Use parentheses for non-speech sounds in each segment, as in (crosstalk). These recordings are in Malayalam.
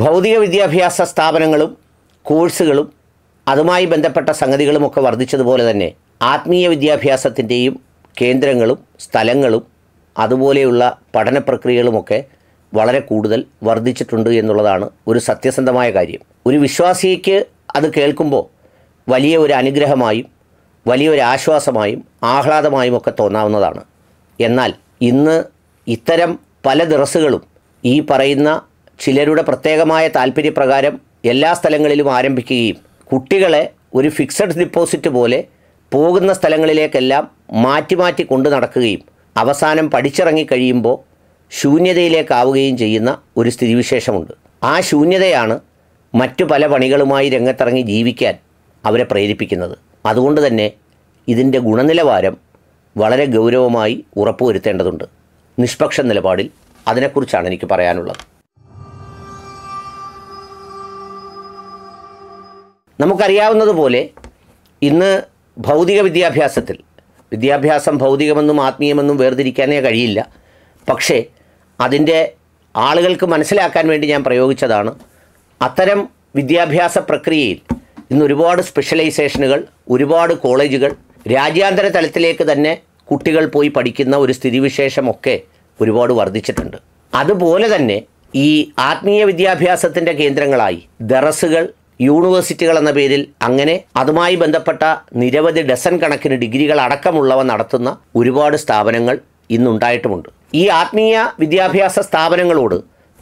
ഭൗതിക വിദ്യാഭ്യാസ സ്ഥാപനങ്ങളും കോഴ്സുകളും അതുമായി ബന്ധപ്പെട്ട സംഗതികളുമൊക്കെ വർദ്ധിച്ചതുപോലെ തന്നെ ആത്മീയ വിദ്യാഭ്യാസത്തിൻ്റെയും കേന്ദ്രങ്ങളും സ്ഥലങ്ങളും അതുപോലെയുള്ള പഠന പ്രക്രിയകളുമൊക്കെ വളരെ കൂടുതൽ വർദ്ധിച്ചിട്ടുണ്ട് എന്നുള്ളതാണ് ഒരു സത്യസന്ധമായ കാര്യം ഒരു വിശ്വാസിക്ക് അത് കേൾക്കുമ്പോൾ വലിയ ഒരു അനുഗ്രഹമായും വലിയൊരു ആശ്വാസമായും ആഹ്ലാദമായും ഒക്കെ തോന്നാവുന്നതാണ് എന്നാൽ ഇന്ന് ഇത്തരം പല ദിവസങ്ങളും ഈ പറയുന്ന ചിലരുടെ പ്രത്യേകമായ താല്പര്യപ്രകാരം എല്ലാ സ്ഥലങ്ങളിലും ആരംഭിക്കുകയും കുട്ടികളെ ഒരു ഫിക്സഡ് ഡിപ്പോസിറ്റ് പോലെ പോകുന്ന സ്ഥലങ്ങളിലേക്കെല്ലാം മാറ്റി മാറ്റി കൊണ്ടു നടക്കുകയും അവസാനം പഠിച്ചിറങ്ങി കഴിയുമ്പോൾ ശൂന്യതയിലേക്കാവുകയും ചെയ്യുന്ന ഒരു സ്ഥിതിവിശേഷമുണ്ട് ആ ശൂന്യതയാണ് മറ്റു പല പണികളുമായി രംഗത്തിറങ്ങി ജീവിക്കാൻ അവരെ പ്രേരിപ്പിക്കുന്നത് അതുകൊണ്ട് തന്നെ ഇതിൻ്റെ ഗുണനിലവാരം വളരെ ഗൗരവമായി ഉറപ്പുവരുത്തേണ്ടതുണ്ട് നിഷ്പക്ഷ നിലപാടിൽ അതിനെക്കുറിച്ചാണ് എനിക്ക് പറയാനുള്ളത് നമുക്കറിയാവുന്നതുപോലെ ഇന്ന് ഭൗതിക വിദ്യാഭ്യാസത്തിൽ വിദ്യാഭ്യാസം ഭൗതികമെന്നും ആത്മീയമെന്നും വേർതിരിക്കാനേ കഴിയില്ല പക്ഷേ അതിൻ്റെ ആളുകൾക്ക് മനസ്സിലാക്കാൻ വേണ്ടി ഞാൻ പ്രയോഗിച്ചതാണ് അത്തരം വിദ്യാഭ്യാസ പ്രക്രിയയിൽ ഇന്ന് ഒരുപാട് സ്പെഷ്യലൈസേഷനുകൾ ഒരുപാട് കോളേജുകൾ രാജ്യാന്തര തലത്തിലേക്ക് തന്നെ കുട്ടികൾ പോയി പഠിക്കുന്ന ഒരു സ്ഥിതിവിശേഷമൊക്കെ ഒരുപാട് വർദ്ധിച്ചിട്ടുണ്ട് അതുപോലെ തന്നെ ഈ ആത്മീയ വിദ്യാഭ്യാസത്തിൻ്റെ കേന്ദ്രങ്ങളായി ദറസുകൾ യൂണിവേഴ്സിറ്റികൾ എന്ന പേരിൽ അങ്ങനെ അതുമായി ബന്ധപ്പെട്ട നിരവധി ഡസൺ കണക്കിന് ഡിഗ്രികൾ അടക്കമുള്ളവ നടത്തുന്ന ഒരുപാട് സ്ഥാപനങ്ങൾ ഇന്നുണ്ടായിട്ടുമുണ്ട് ഈ ആത്മീയ വിദ്യാഭ്യാസ സ്ഥാപനങ്ങളോട്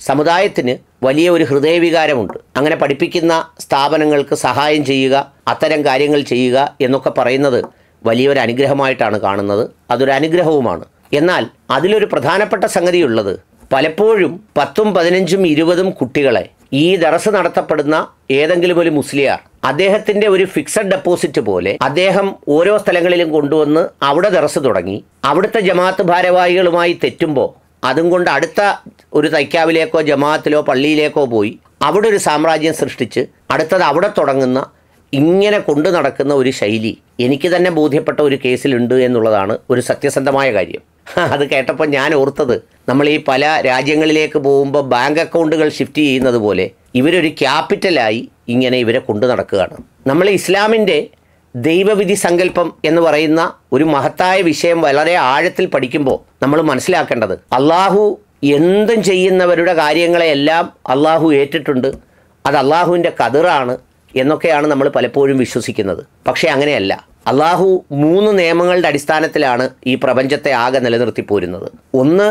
സമുദായത്തിന് വലിയ ഒരു ഹൃദയവികാരമുണ്ട് അങ്ങനെ പഠിപ്പിക്കുന്ന സ്ഥാപനങ്ങൾക്ക് സഹായം ചെയ്യുക അത്തരം കാര്യങ്ങൾ ചെയ്യുക എന്നൊക്കെ പറയുന്നത് വലിയൊരു അനുഗ്രഹമായിട്ടാണ് കാണുന്നത് അതൊരു അനുഗ്രഹവുമാണ് എന്നാൽ അതിലൊരു പ്രധാനപ്പെട്ട സംഗതിയുള്ളത് പലപ്പോഴും പത്തും പതിനഞ്ചും ഇരുപതും കുട്ടികളെ ഈ ദറസ് നടത്തപ്പെടുന്ന ഏതെങ്കിലും ഒരു മുസ്ലിയാർ അദ്ദേഹത്തിന്റെ ഒരു ഫിക്സഡ് ഡെപ്പോസിറ്റ് പോലെ അദ്ദേഹം ഓരോ സ്ഥലങ്ങളിലും കൊണ്ടുവന്ന് അവിടെ ദറസ് തുടങ്ങി അവിടുത്തെ ജമാഅത്ത് ഭാരവാഹികളുമായി തെറ്റുമ്പോൾ അതും കൊണ്ട് അടുത്ത ഒരു തൈക്കാവിലേക്കോ ജമാഅത്തിലോ പള്ളിയിലേക്കോ പോയി അവിടെ ഒരു സാമ്രാജ്യം സൃഷ്ടിച്ച് അടുത്തത് അവിടെ തുടങ്ങുന്ന ഇങ്ങനെ കൊണ്ടു നടക്കുന്ന ഒരു ശൈലി എനിക്ക് തന്നെ ബോധ്യപ്പെട്ട ഒരു കേസിലുണ്ട് എന്നുള്ളതാണ് ഒരു സത്യസന്ധമായ കാര്യം (laughs) അത് കേട്ടപ്പോൾ ഞാൻ ഓർത്തത് നമ്മൾ ഈ പല രാജ്യങ്ങളിലേക്ക് പോകുമ്പോൾ ബാങ്ക് അക്കൗണ്ടുകൾ ഷിഫ്റ്റ് ചെയ്യുന്നത് പോലെ ഇവരൊരു ക്യാപിറ്റലായി ഇങ്ങനെ ഇവരെ കൊണ്ടു നടക്കുകയാണ് നമ്മൾ ഇസ്ലാമിൻ്റെ ദൈവവിധി സങ്കല്പം എന്ന് പറയുന്ന ഒരു മഹത്തായ വിഷയം വളരെ ആഴത്തിൽ പഠിക്കുമ്പോൾ നമ്മൾ മനസ്സിലാക്കേണ്ടത് അള്ളാഹു എന്തും ചെയ്യുന്നവരുടെ കാര്യങ്ങളെല്ലാം അള്ളാഹു ഏറ്റിട്ടുണ്ട് അത് അള്ളാഹുവിൻ്റെ കതിറാണ് എന്നൊക്കെയാണ് നമ്മൾ പലപ്പോഴും വിശ്വസിക്കുന്നത് പക്ഷേ അങ്ങനെയല്ല അള്ളാഹു മൂന്ന് നിയമങ്ങളുടെ അടിസ്ഥാനത്തിലാണ് ഈ പ്രപഞ്ചത്തെ ആകെ നിലനിർത്തിപ്പോരുന്നത് ഒന്ന്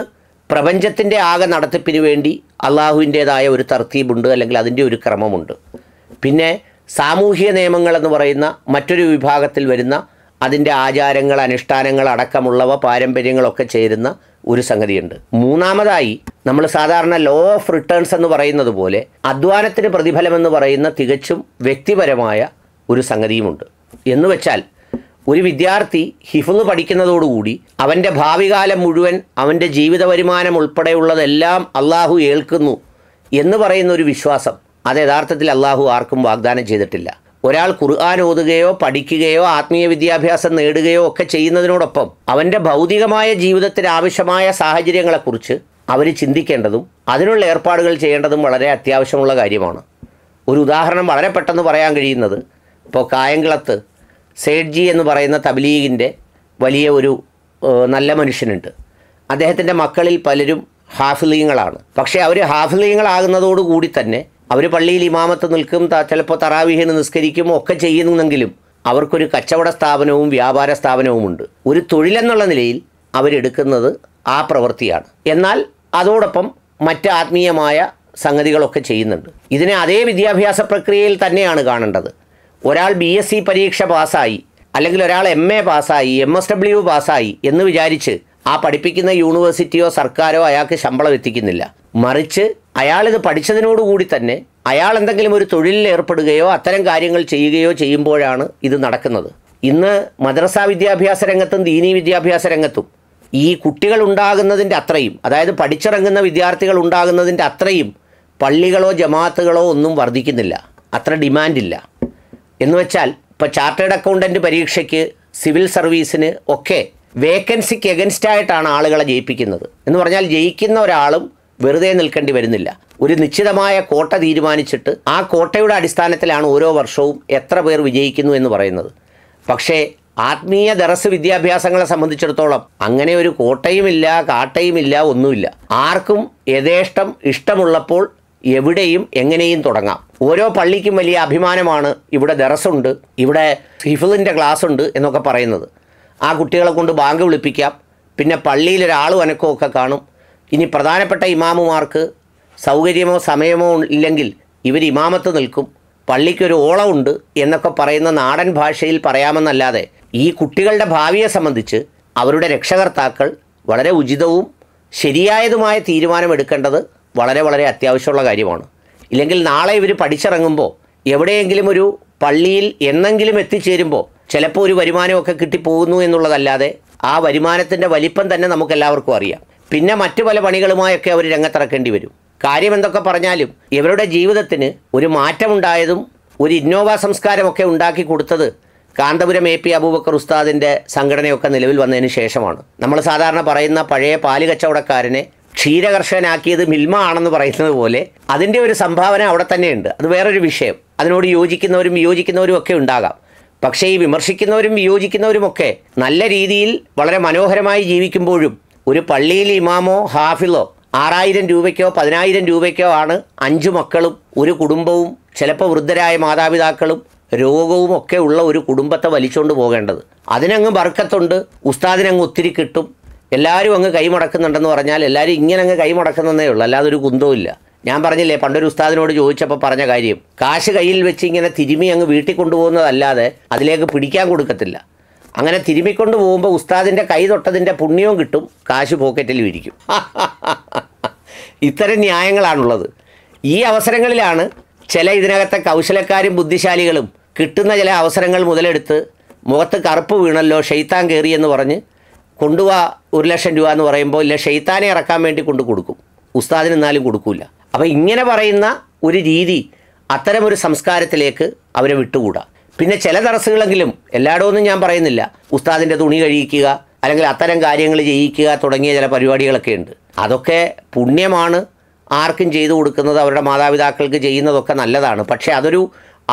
പ്രപഞ്ചത്തിൻ്റെ ആകെ നടത്തിപ്പിന് വേണ്ടി അള്ളാഹുവിൻ്റേതായ ഒരു തർത്തീബുണ്ട് അല്ലെങ്കിൽ അതിൻ്റെ ഒരു ക്രമമുണ്ട് പിന്നെ സാമൂഹിക നിയമങ്ങളെന്ന് പറയുന്ന മറ്റൊരു വിഭാഗത്തിൽ വരുന്ന അതിൻ്റെ ആചാരങ്ങൾ അനുഷ്ഠാനങ്ങൾ അടക്കമുള്ളവ പാരമ്പര്യങ്ങളൊക്കെ ചേരുന്ന ഒരു സംഗതിയുണ്ട് മൂന്നാമതായി നമ്മൾ സാധാരണ ലോ ഓഫ് റിട്ടേൺസ് എന്ന് പറയുന്നത് പോലെ അധ്വാനത്തിന് പ്രതിഫലമെന്ന് പറയുന്ന തികച്ചും വ്യക്തിപരമായ ഒരു സംഗതിയുമുണ്ട് എന്ന് വെച്ചാൽ ഒരു വിദ്യാർത്ഥി ഹിഫുന്ന് പഠിക്കുന്നതോടുകൂടി അവൻ്റെ ഭാവികാലം മുഴുവൻ അവൻ്റെ ജീവിത വരുമാനം ഉൾപ്പെടെയുള്ളതെല്ലാം അള്ളാഹു ഏൽക്കുന്നു എന്ന് പറയുന്ന ഒരു വിശ്വാസം അത് യഥാർത്ഥത്തിൽ അള്ളാഹു ആർക്കും വാഗ്ദാനം ചെയ്തിട്ടില്ല ഒരാൾ ഖുർആൻ ഓതുകയോ പഠിക്കുകയോ ആത്മീയ വിദ്യാഭ്യാസം നേടുകയോ ഒക്കെ ചെയ്യുന്നതിനോടൊപ്പം അവൻ്റെ ഭൗതികമായ ജീവിതത്തിന് ആവശ്യമായ സാഹചര്യങ്ങളെക്കുറിച്ച് അവർ ചിന്തിക്കേണ്ടതും അതിനുള്ള ഏർപ്പാടുകൾ ചെയ്യേണ്ടതും വളരെ അത്യാവശ്യമുള്ള കാര്യമാണ് ഒരു ഉദാഹരണം വളരെ പെട്ടെന്ന് പറയാൻ കഴിയുന്നത് ഇപ്പോൾ കായംകുളത്ത് സേഡ്ജി എന്ന് പറയുന്ന തബ്ലീഗിൻ്റെ വലിയ ഒരു നല്ല മനുഷ്യനുണ്ട് അദ്ദേഹത്തിൻ്റെ മക്കളിൽ പലരും ഹാഫ്ലീങ്ങളാണ് പക്ഷേ അവർ ഹാഫ്ലീങ്ങളാകുന്നതോടുകൂടി തന്നെ അവർ പള്ളിയിൽ ഇമാമത്ത് നിൽക്കും ചിലപ്പോൾ തറാവിഹീന് നിസ്കരിക്കും ഒക്കെ ചെയ്യുന്നെങ്കിലും അവർക്കൊരു കച്ചവട സ്ഥാപനവും വ്യാപാര സ്ഥാപനവും ഉണ്ട് ഒരു തൊഴിലെന്നുള്ള നിലയിൽ അവരെടുക്കുന്നത് ആ പ്രവൃത്തിയാണ് എന്നാൽ അതോടൊപ്പം മറ്റ് ആത്മീയമായ സംഗതികളൊക്കെ ചെയ്യുന്നുണ്ട് ഇതിനെ അതേ വിദ്യാഭ്യാസ പ്രക്രിയയിൽ തന്നെയാണ് കാണേണ്ടത് ഒരാൾ ബി എസ് സി പരീക്ഷ പാസ്സായി അല്ലെങ്കിൽ ഒരാൾ എം എ പാസ്സായി എം എസ് ഡബ്ല്യു പാസ്സായി എന്ന് വിചാരിച്ച് ആ പഠിപ്പിക്കുന്ന യൂണിവേഴ്സിറ്റിയോ സർക്കാരോ അയാൾക്ക് ശമ്പളം എത്തിക്കുന്നില്ല മറിച്ച് അയാളിത് പഠിച്ചതിനോടുകൂടി തന്നെ അയാൾ എന്തെങ്കിലും ഒരു തൊഴിലിൽ ഏർപ്പെടുകയോ അത്തരം കാര്യങ്ങൾ ചെയ്യുകയോ ചെയ്യുമ്പോഴാണ് ഇത് നടക്കുന്നത് ഇന്ന് മദ്രസാ വിദ്യാഭ്യാസ രംഗത്തും ദീനീ വിദ്യാഭ്യാസ രംഗത്തും ഈ കുട്ടികൾ ഉണ്ടാകുന്നതിൻ്റെ അത്രയും അതായത് പഠിച്ചിറങ്ങുന്ന വിദ്യാർത്ഥികൾ ഉണ്ടാകുന്നതിൻ്റെ അത്രയും പള്ളികളോ ജമാഅത്തുകളോ ഒന്നും വർദ്ധിക്കുന്നില്ല അത്ര ഡിമാൻഡില്ല എന്ന് വെച്ചാൽ ഇപ്പോൾ ചാർട്ടേഡ് അക്കൗണ്ടൻറ്റ് പരീക്ഷയ്ക്ക് സിവിൽ സർവീസിന് ഒക്കെ വേക്കൻസിക്ക് എഗൻസ്റ്റ് ആയിട്ടാണ് ആളുകളെ ജയിപ്പിക്കുന്നത് എന്ന് പറഞ്ഞാൽ ജയിക്കുന്ന ഒരാളും വെറുതെ നിൽക്കേണ്ടി വരുന്നില്ല ഒരു നിശ്ചിതമായ കോട്ട തീരുമാനിച്ചിട്ട് ആ കോട്ടയുടെ അടിസ്ഥാനത്തിലാണ് ഓരോ വർഷവും എത്ര പേർ വിജയിക്കുന്നു എന്ന് പറയുന്നത് പക്ഷേ ആത്മീയ ദറസ് വിദ്യാഭ്യാസങ്ങളെ സംബന്ധിച്ചിടത്തോളം അങ്ങനെ ഒരു കോട്ടയുമില്ല കാട്ടയുമില്ല ഒന്നുമില്ല ആർക്കും യഥേഷ്ടം ഇഷ്ടമുള്ളപ്പോൾ എവിടെയും എങ്ങനെയും തുടങ്ങാം ഓരോ പള്ളിക്കും വലിയ അഭിമാനമാണ് ഇവിടെ ദറസുണ്ട് ഇവിടെ ഹിഫിളിൻ്റെ ക്ലാസ് ഉണ്ട് എന്നൊക്കെ പറയുന്നത് ആ കുട്ടികളെ കൊണ്ട് ബാങ്ക് വിളിപ്പിക്കാം പിന്നെ പള്ളിയിൽ ഒരാളും അനക്കമൊക്കെ കാണും ഇനി പ്രധാനപ്പെട്ട ഇമാമുമാർക്ക് സൗകര്യമോ സമയമോ ഇല്ലെങ്കിൽ ഇവർ ഇമാമത്ത് നിൽക്കും പള്ളിക്കൊരു ഓളമുണ്ട് എന്നൊക്കെ പറയുന്ന നാടൻ ഭാഷയിൽ പറയാമെന്നല്ലാതെ ഈ കുട്ടികളുടെ ഭാവിയെ സംബന്ധിച്ച് അവരുടെ രക്ഷകർത്താക്കൾ വളരെ ഉചിതവും ശരിയായതുമായ തീരുമാനമെടുക്കേണ്ടത് വളരെ വളരെ അത്യാവശ്യമുള്ള കാര്യമാണ് ഇല്ലെങ്കിൽ നാളെ ഇവർ പഠിച്ചിറങ്ങുമ്പോൾ എവിടെയെങ്കിലും ഒരു പള്ളിയിൽ എന്നെങ്കിലും എത്തിച്ചേരുമ്പോൾ ചിലപ്പോൾ ഒരു വരുമാനമൊക്കെ കിട്ടിപ്പോകുന്നു എന്നുള്ളതല്ലാതെ ആ വരുമാനത്തിൻ്റെ വലിപ്പം തന്നെ നമുക്ക് എല്ലാവർക്കും അറിയാം പിന്നെ മറ്റു പല പണികളുമായൊക്കെ അവർ രംഗത്തിറക്കേണ്ടി വരും കാര്യം എന്തൊക്കെ പറഞ്ഞാലും ഇവരുടെ ജീവിതത്തിന് ഒരു മാറ്റമുണ്ടായതും ഒരു ഇന്നോവ സംസ്കാരമൊക്കെ ഉണ്ടാക്കി കൊടുത്തത് കാന്തപുരം എ പി അബൂബക്കർ ഉസ്താദിൻ്റെ സംഘടനയൊക്കെ നിലവിൽ വന്നതിന് ശേഷമാണ് നമ്മൾ സാധാരണ പറയുന്ന പഴയ പാല് കച്ചവടക്കാരനെ ക്ഷീരകർഷകനാക്കിയത് മിൽമ ആണെന്ന് പറയുന്നത് പോലെ അതിൻ്റെ ഒരു സംഭാവന അവിടെ തന്നെയുണ്ട് അത് വേറൊരു വിഷയം അതിനോട് യോജിക്കുന്നവരും വിയോജിക്കുന്നവരും ഒക്കെ ഉണ്ടാകാം പക്ഷേ ഈ വിമർശിക്കുന്നവരും വിയോജിക്കുന്നവരുമൊക്കെ നല്ല രീതിയിൽ വളരെ മനോഹരമായി ജീവിക്കുമ്പോഴും ഒരു പള്ളിയിൽ ഇമാമോ ഹാഫിലോ ആറായിരം രൂപയ്ക്കോ പതിനായിരം രൂപയ്ക്കോ ആണ് അഞ്ചു മക്കളും ഒരു കുടുംബവും ചിലപ്പോൾ വൃദ്ധരായ മാതാപിതാക്കളും രോഗവും ഒക്കെ ഉള്ള ഒരു കുടുംബത്തെ വലിച്ചുകൊണ്ട് പോകേണ്ടത് അതിനങ്ങ് ബർക്കത്തുണ്ട് ഉസ്താദിനങ്ങ് ഒത്തിരി കിട്ടും എല്ലാവരും അങ്ങ് കൈമുടക്കുന്നുണ്ടെന്ന് പറഞ്ഞാൽ എല്ലാവരും ഇങ്ങനെ അങ്ങ് കൈമുടക്കുന്നതേ ഉള്ളൂ അല്ലാതെ ഒരു കുന്തവും ഇല്ല ഞാൻ പറഞ്ഞില്ലേ പണ്ടൊരു ഉസ്താദിനോട് ചോദിച്ചപ്പോൾ പറഞ്ഞ കാര്യം കാശ് കയ്യിൽ വെച്ച് ഇങ്ങനെ തിരുമി അങ്ങ് വീട്ടിൽ കൊണ്ടുപോകുന്നതല്ലാതെ അതിലേക്ക് പിടിക്കാൻ കൊടുക്കത്തില്ല അങ്ങനെ തിരുമിക്കൊണ്ട് പോകുമ്പോൾ ഉസ്താദിൻ്റെ കൈ തൊട്ടതിൻ്റെ പുണ്യവും കിട്ടും കാശ് പോക്കറ്റിൽ ഇരിക്കും (laughs) ഇത്തരം ന്യായങ്ങളാണുള്ളത് ഈ അവസരങ്ങളിലാണ് ചില ഇതിനകത്തെ കൗശലക്കാരും ബുദ്ധിശാലികളും കിട്ടുന്ന ചില അവസരങ്ങൾ മുതലെടുത്ത് മുഖത്ത് കറുപ്പ് വീണല്ലോ ഷെയ്ത്താൻ കയറിയെന്ന് പറഞ്ഞ് കൊണ്ടുപോവാ ഒരു ലക്ഷം രൂപ എന്ന് പറയുമ്പോൾ ഇല്ല ഷെയ്ത്താനെ ഇറക്കാൻ വേണ്ടി കൊണ്ട് കൊടുക്കും ഉസ്താദിന് എന്നാലും കൊടുക്കൂല അപ്പോൾ ഇങ്ങനെ പറയുന്ന ഒരു രീതി അത്തരമൊരു സംസ്കാരത്തിലേക്ക് അവരെ വിട്ടുകൂടാ പിന്നെ ചില തടസ്സങ്ങളെങ്കിലും എല്ലായിടമൊന്നും ഞാൻ പറയുന്നില്ല ഉസ്താദിൻ്റെ തുണി കഴിയിക്കുക അല്ലെങ്കിൽ അത്തരം കാര്യങ്ങൾ ചെയ്യിക്കുക തുടങ്ങിയ ചില പരിപാടികളൊക്കെ ഉണ്ട് അതൊക്കെ പുണ്യമാണ് ആർക്കും ചെയ്തു കൊടുക്കുന്നത് അവരുടെ മാതാപിതാക്കൾക്ക് ചെയ്യുന്നതൊക്കെ നല്ലതാണ് പക്ഷേ അതൊരു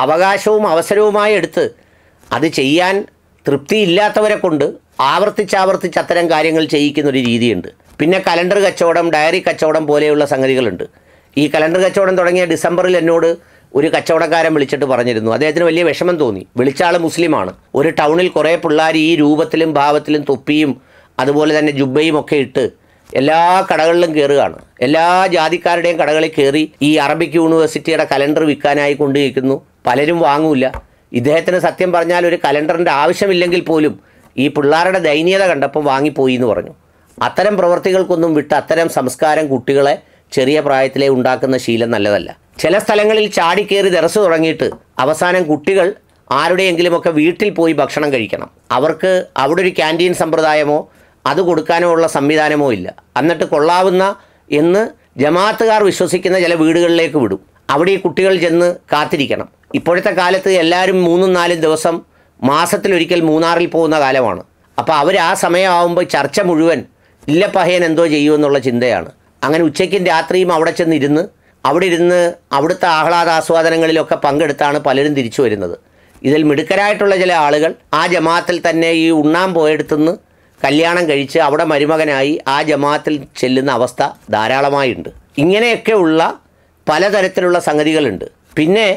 അവകാശവും അവസരവുമായി എടുത്ത് അത് ചെയ്യാൻ തൃപ്തിയില്ലാത്തവരെ കൊണ്ട് ആവർത്തിച്ചാവർത്തിച്ച് അത്തരം കാര്യങ്ങൾ ചെയ്യിക്കുന്ന ഒരു രീതിയുണ്ട് പിന്നെ കലണ്ടർ കച്ചവടം ഡയറി കച്ചവടം പോലെയുള്ള സംഗതികളുണ്ട് ഈ കലണ്ടർ കച്ചവടം തുടങ്ങിയ ഡിസംബറിൽ എന്നോട് ഒരു കച്ചവടക്കാരൻ വിളിച്ചിട്ട് പറഞ്ഞിരുന്നു അദ്ദേഹത്തിന് വലിയ വിഷമം തോന്നി വിളിച്ച ആൾ മുസ്ലിമാണ് ഒരു ടൗണിൽ കുറേ പിള്ളേർ ഈ രൂപത്തിലും ഭാവത്തിലും തൊപ്പിയും അതുപോലെ തന്നെ ജുബയും ഒക്കെ ഇട്ട് എല്ലാ കടകളിലും കയറുകയാണ് എല്ലാ ജാതിക്കാരുടെയും കടകളിൽ കയറി ഈ അറബിക് യൂണിവേഴ്സിറ്റിയുടെ കലണ്ടർ വിൽക്കാനായി കൊണ്ടുവയ്ക്കുന്നു പലരും വാങ്ങൂല ഇദ്ദേഹത്തിന് സത്യം പറഞ്ഞാൽ ഒരു കലണ്ടറിൻ്റെ ആവശ്യമില്ലെങ്കിൽ പോലും ഈ പിള്ളേരുടെ ദയനീയത കണ്ടപ്പോൾ വാങ്ങിപ്പോയി എന്ന് പറഞ്ഞു അത്തരം പ്രവൃത്തികൾക്കൊന്നും വിട്ട് അത്തരം സംസ്കാരം കുട്ടികളെ ചെറിയ പ്രായത്തിലേ ഉണ്ടാക്കുന്ന ശീലം നല്ലതല്ല ചില സ്ഥലങ്ങളിൽ ചാടിക്കേറി തെറസ് തുടങ്ങിയിട്ട് അവസാനം കുട്ടികൾ ആരുടെയെങ്കിലുമൊക്കെ വീട്ടിൽ പോയി ഭക്ഷണം കഴിക്കണം അവർക്ക് അവിടെ ഒരു ക്യാൻറ്റീൻ സമ്പ്രദായമോ അത് കൊടുക്കാനോ ഉള്ള സംവിധാനമോ ഇല്ല എന്നിട്ട് കൊള്ളാവുന്ന എന്ന് ജമാത്തുകാർ വിശ്വസിക്കുന്ന ചില വീടുകളിലേക്ക് വിടും അവിടെ ഈ കുട്ടികൾ ചെന്ന് കാത്തിരിക്കണം ഇപ്പോഴത്തെ കാലത്ത് എല്ലാവരും മൂന്നും നാലും ദിവസം മാസത്തിലൊരിക്കൽ മൂന്നാറിൽ പോകുന്ന കാലമാണ് അപ്പോൾ അവർ ആ സമയമാകുമ്പോൾ ചർച്ച മുഴുവൻ ഇല്ല പഹയൻ എന്തോ ചെയ്യുമെന്നുള്ള ചിന്തയാണ് അങ്ങനെ ഉച്ചയ്ക്കും രാത്രിയും അവിടെ ചെന്നിരുന്ന് അവിടെ ഇരുന്ന് അവിടുത്തെ ആസ്വാദനങ്ങളിലൊക്കെ പങ്കെടുത്താണ് പലരും തിരിച്ചു വരുന്നത് ഇതിൽ മിടുക്കരായിട്ടുള്ള ചില ആളുകൾ ആ ജമാത്തിൽ തന്നെ ഈ ഉണ്ണാൻ പോയെടുത്തുനിന്ന് കല്യാണം കഴിച്ച് അവിടെ മരുമകനായി ആ ജമാത്തിൽ ചെല്ലുന്ന അവസ്ഥ ധാരാളമായുണ്ട് ഇങ്ങനെയൊക്കെയുള്ള പലതരത്തിലുള്ള സംഗതികളുണ്ട് പിന്നെ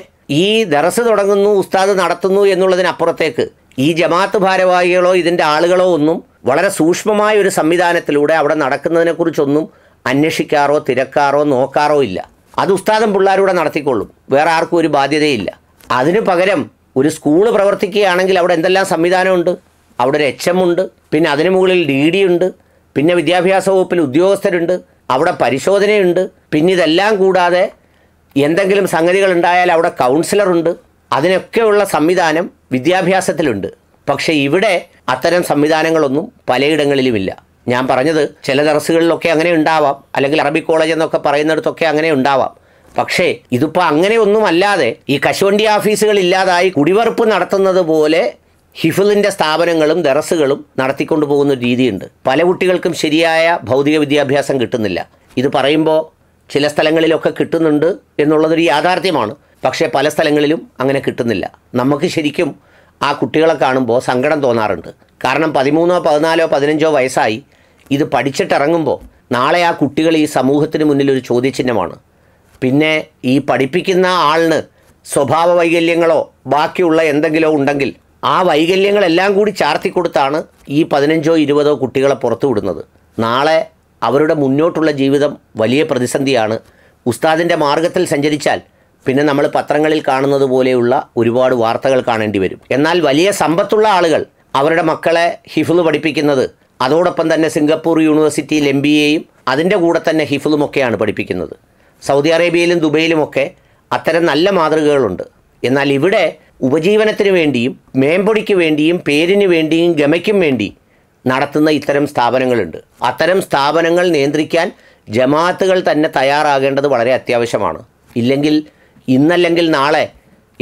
ഈ ദറസ് തുടങ്ങുന്നു ഉസ്താദ് നടത്തുന്നു എന്നുള്ളതിനപ്പുറത്തേക്ക് ഈ ജമാഅത്ത് ഭാരവാഹികളോ ഇതിൻ്റെ ആളുകളോ ഒന്നും വളരെ സൂക്ഷ്മമായ ഒരു സംവിധാനത്തിലൂടെ അവിടെ നടക്കുന്നതിനെക്കുറിച്ചൊന്നും അന്വേഷിക്കാറോ തിരക്കാറോ നോക്കാറോ ഇല്ല അത് ഉസ്താദും പിള്ളേരൂടെ നടത്തിക്കൊള്ളും വേറെ ആർക്കും ഒരു ബാധ്യതയില്ല അതിനു പകരം ഒരു സ്കൂൾ പ്രവർത്തിക്കുകയാണെങ്കിൽ അവിടെ എന്തെല്ലാം സംവിധാനമുണ്ട് അവിടെ ഒരു എച്ച് എം ഉണ്ട് പിന്നെ അതിനു മുകളിൽ ഡി ഡി ഉണ്ട് പിന്നെ വിദ്യാഭ്യാസ വകുപ്പിൽ ഉദ്യോഗസ്ഥരുണ്ട് അവിടെ പരിശോധനയുണ്ട് പിന്നെ ഇതെല്ലാം കൂടാതെ എന്തെങ്കിലും സംഗതികൾ ഉണ്ടായാൽ അവിടെ കൗൺസിലറുണ്ട് അതിനൊക്കെയുള്ള സംവിധാനം വിദ്യാഭ്യാസത്തിലുണ്ട് പക്ഷേ ഇവിടെ അത്തരം സംവിധാനങ്ങളൊന്നും പലയിടങ്ങളിലുമില്ല ഞാൻ പറഞ്ഞത് ചില ദർസുകളിലൊക്കെ അങ്ങനെ ഉണ്ടാവാം അല്ലെങ്കിൽ അറബി കോളേജ് എന്നൊക്കെ പറയുന്നിടത്തൊക്കെ അങ്ങനെ ഉണ്ടാവാം പക്ഷേ ഇതിപ്പോൾ ഒന്നും അല്ലാതെ ഈ കശുവണ്ടി ഓഫീസുകൾ ഇല്ലാതായി കുടിവറുപ്പ് നടത്തുന്നത് പോലെ ഹിഫിലിൻ്റെ സ്ഥാപനങ്ങളും ദറസുകളും നടത്തിക്കൊണ്ടു പോകുന്ന രീതിയുണ്ട് പല കുട്ടികൾക്കും ശരിയായ ഭൗതിക വിദ്യാഭ്യാസം കിട്ടുന്നില്ല ഇത് പറയുമ്പോൾ ചില സ്ഥലങ്ങളിലൊക്കെ കിട്ടുന്നുണ്ട് എന്നുള്ളതൊരു യാഥാർത്ഥ്യമാണ് പക്ഷേ പല സ്ഥലങ്ങളിലും അങ്ങനെ കിട്ടുന്നില്ല നമുക്ക് ശരിക്കും ആ കുട്ടികളെ കാണുമ്പോൾ സങ്കടം തോന്നാറുണ്ട് കാരണം പതിമൂന്നോ പതിനാലോ പതിനഞ്ചോ വയസ്സായി ഇത് പഠിച്ചിട്ടിറങ്ങുമ്പോൾ നാളെ ആ കുട്ടികൾ ഈ സമൂഹത്തിന് മുന്നിൽ ഒരു ചോദ്യചിഹ്നമാണ് പിന്നെ ഈ പഠിപ്പിക്കുന്ന ആളിന് സ്വഭാവ വൈകല്യങ്ങളോ ബാക്കിയുള്ള എന്തെങ്കിലോ ഉണ്ടെങ്കിൽ ആ വൈകല്യങ്ങളെല്ലാം കൂടി ചാർത്തി കൊടുത്താണ് ഈ പതിനഞ്ചോ ഇരുപതോ കുട്ടികളെ പുറത്തു വിടുന്നത് നാളെ അവരുടെ മുന്നോട്ടുള്ള ജീവിതം വലിയ പ്രതിസന്ധിയാണ് ഉസ്താദിൻ്റെ മാർഗത്തിൽ സഞ്ചരിച്ചാൽ പിന്നെ നമ്മൾ പത്രങ്ങളിൽ കാണുന്നത് പോലെയുള്ള ഒരുപാട് വാർത്തകൾ കാണേണ്ടി വരും എന്നാൽ വലിയ സമ്പത്തുള്ള ആളുകൾ അവരുടെ മക്കളെ ഹിഫ്ള് പഠിപ്പിക്കുന്നത് അതോടൊപ്പം തന്നെ സിംഗപ്പൂർ യൂണിവേഴ്സിറ്റിയിൽ എം ബി എയും അതിൻ്റെ കൂടെ തന്നെ ഹിഫുലുമൊക്കെയാണ് പഠിപ്പിക്കുന്നത് സൗദി അറേബ്യയിലും ദുബൈയിലുമൊക്കെ അത്തരം നല്ല മാതൃകകളുണ്ട് എന്നാൽ ഇവിടെ ഉപജീവനത്തിന് വേണ്ടിയും മേമ്പൊടിക്ക് വേണ്ടിയും പേരിന് വേണ്ടിയും ഗമയ്ക്കും വേണ്ടി നടത്തുന്ന ഇത്തരം സ്ഥാപനങ്ങളുണ്ട് അത്തരം സ്ഥാപനങ്ങൾ നിയന്ത്രിക്കാൻ ജമാഅത്തുകൾ തന്നെ തയ്യാറാകേണ്ടത് വളരെ അത്യാവശ്യമാണ് ഇല്ലെങ്കിൽ ഇന്നല്ലെങ്കിൽ നാളെ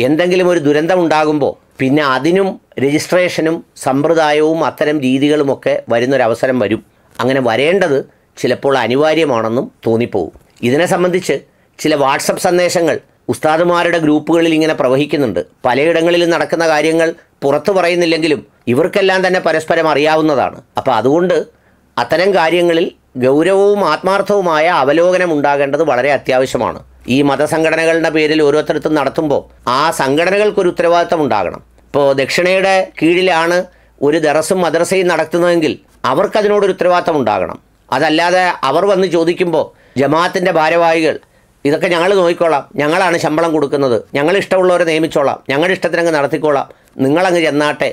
എന്തെങ്കിലും ഒരു ദുരന്തം ഉണ്ടാകുമ്പോൾ പിന്നെ അതിനും രജിസ്ട്രേഷനും സമ്പ്രദായവും അത്തരം രീതികളുമൊക്കെ വരുന്നൊരവസരം വരും അങ്ങനെ വരേണ്ടത് ചിലപ്പോൾ അനിവാര്യമാണെന്നും തോന്നിപ്പോവും ഇതിനെ സംബന്ധിച്ച് ചില വാട്സപ്പ് സന്ദേശങ്ങൾ ഉസ്താദുമാരുടെ ഗ്രൂപ്പുകളിൽ ഇങ്ങനെ പ്രവഹിക്കുന്നുണ്ട് പലയിടങ്ങളിലും നടക്കുന്ന കാര്യങ്ങൾ പുറത്തു പറയുന്നില്ലെങ്കിലും ഇവർക്കെല്ലാം തന്നെ പരസ്പരം അറിയാവുന്നതാണ് അപ്പോൾ അതുകൊണ്ട് അത്തരം കാര്യങ്ങളിൽ ഗൗരവവും ആത്മാർത്ഥവുമായ അവലോകനം ഉണ്ടാകേണ്ടത് വളരെ അത്യാവശ്യമാണ് ഈ മതസംഘടനകളുടെ പേരിൽ ഓരോരുത്തരത്തും നടത്തുമ്പോൾ ആ സംഘടനകൾക്കൊരു ഉത്തരവാദിത്തം ഉണ്ടാകണം ഇപ്പോൾ ദക്ഷിണയുടെ കീഴിലാണ് ഒരു ദറസും മദ്രസയും നടത്തുന്നതെങ്കിൽ അവർക്കതിനോടൊരു ഉത്തരവാദിത്തം ഉണ്ടാകണം അതല്ലാതെ അവർ വന്ന് ചോദിക്കുമ്പോൾ ജമാഅത്തിൻ്റെ ഭാരവാഹികൾ ഇതൊക്കെ ഞങ്ങൾ നോക്കിക്കോളാം ഞങ്ങളാണ് ശമ്പളം കൊടുക്കുന്നത് ഞങ്ങൾ ഇഷ്ടമുള്ളവരെ നിയമിച്ചോളാം ഞങ്ങളുടെ ഇഷ്ടത്തിനങ്ങ് നടത്തിക്കോളാം നിങ്ങളങ്ങ് ചെന്നാട്ടെ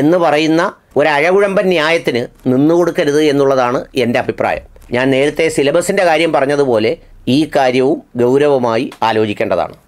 എന്ന് പറയുന്ന ഒരഴകുഴമ്പൻ ന്യായത്തിന് നിന്നുകൊടുക്കരുത് എന്നുള്ളതാണ് എൻ്റെ അഭിപ്രായം ഞാൻ നേരത്തെ സിലബസിൻ്റെ കാര്യം പറഞ്ഞതുപോലെ ഈ കാര്യവും ഗൗരവമായി ആലോചിക്കേണ്ടതാണ്